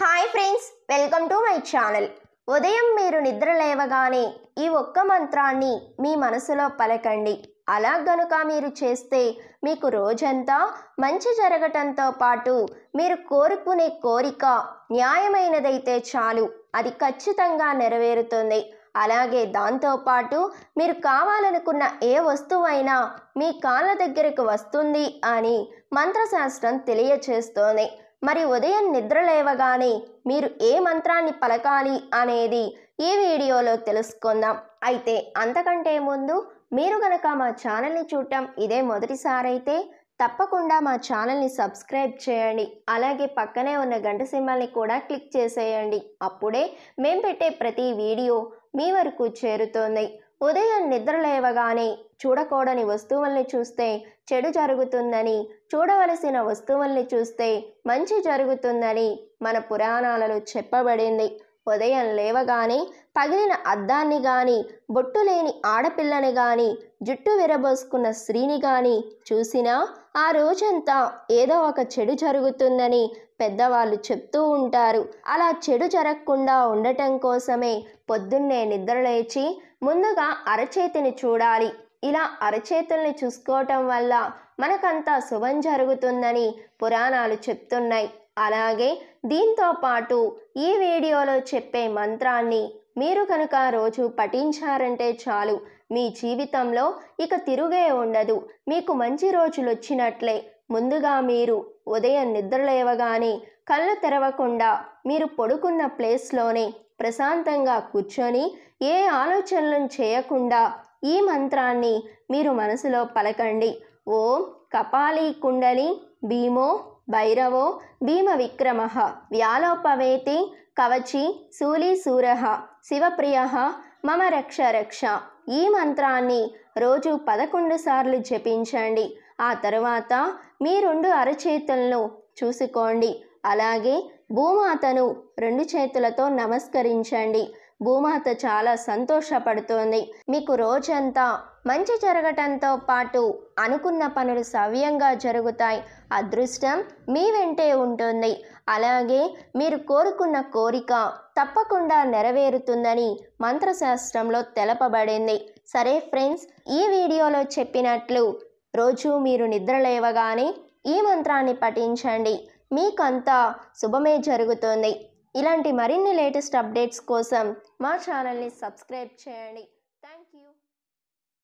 hi friends welcome to my channel ఉదయం మీరు నిద్ర లేవగానే ఈ ఒక్క మంత్రాన్ని మీ మనసులో పలకండి అలా గనుక మీరు చేస్తే మీకు రోజంతా మంచి జరగటంతో పాటు మీరు కోరుకునే కోరిక న్యాయమైనదైతే చాలు అది ఖచ్చితంగా నెరవేరుతుంది అలాగే దాంతోపాటు మీరు కావాలనుకున్న ఏ వస్తువైనా మీ కాళ్ళ దగ్గరకు వస్తుంది అని మంత్రశాస్త్రం తెలియచేస్తోంది మరి ఉదయం నిద్ర లేవగానే మీరు ఏ మంత్రాన్ని పలకాలి అనేది ఈ వీడియోలో తెలుసుకుందాం అయితే అంతకంటే ముందు మీరు గనక మా ఛానల్ని చూడటం ఇదే మొదటిసారైతే తప్పకుండా మా ఛానల్ని సబ్స్క్రైబ్ చేయండి అలాగే పక్కనే ఉన్న గంట సింబల్ని కూడా క్లిక్ చేసేయండి అప్పుడే మేము పెట్టే ప్రతి వీడియో మీ వరకు చేరుతుంది ఉదయం నిద్రలేవగానే చూడకూడని వస్తువుల్ని చూస్తే చెడు జరుగుతుందని చూడవలసిన వస్తువుల్ని చూస్తే మంచి జరుగుతుందని మన పురాణాలలో చెప్పబడింది ఉదయం లేవగానే పగిలిన అద్దాన్ని గాని బొట్టు లేని ఆడపిల్లని గాని జుట్టు విరబోసుకున్న స్త్రీని గాని చూసినా ఆ రోజంతా ఏదో ఒక చెడు జరుగుతుందని పెద్దవాళ్ళు చెప్తూ ఉంటారు అలా చెడు జరగకుండా ఉండటం కోసమే పొద్దున్నే నిద్రలేచి ముందుగా అరచేతిని చూడాలి ఇలా అరచేతుల్ని చూసుకోవటం వల్ల మనకంతా శుభం జరుగుతుందని పురాణాలు చెప్తున్నాయి అలాగే దీంతో పాటు ఈ వీడియోలో చెప్పే మంత్రాన్ని మీరు కనుక రోజు పఠించారంటే చాలు మీ జీవితంలో ఇక తిరుగే ఉండదు మీకు మంచి రోజులు వచ్చినట్లే ముందుగా మీరు ఉదయం నిద్రలేవగానే కళ్ళు తెరవకుండా మీరు పడుకున్న ప్లేస్లోనే ప్రశాంతంగా కూర్చొని ఏ ఆలోచనలను చేయకుండా ఈ మంత్రాన్ని మీరు మనసులో పలకండి ఓం కపాలి కుండలి భీమో భైరవో భీమ విక్రమ వ్యాలోపవేతి కవచి సూలి సూరహ శివప్రియ మమ రక్ష రక్ష ఈ మంత్రాన్ని రోజు పదకొండు సార్లు జపించండి ఆ తరువాత మీ రెండు అరచేతులను చూసుకోండి అలాగే భూమాతను రెండు చేతులతో నమస్కరించండి భూమాత చాలా సంతోషపడుతోంది మీకు రోజంతా మంచి జరగటంతో పాటు అనుకున్న పనులు సవ్యంగా జరుగుతాయి అదృష్టం మీ వెంటే ఉంటుంది అలాగే మీరు కోరుకున్న కోరిక తప్పకుండా నెరవేరుతుందని మంత్రశాస్త్రంలో తెలపబడింది సరే ఫ్రెండ్స్ ఈ వీడియోలో చెప్పినట్లు రోజు మీరు నిద్రలేవగానే ఈ మంత్రాన్ని పఠించండి మీకంతా శుభమే జరుగుతుంది ఇలాంటి మరిన్ని లేటెస్ట్ అప్డేట్స్ కోసం మా ఛానల్ని సబ్స్క్రైబ్ చేయండి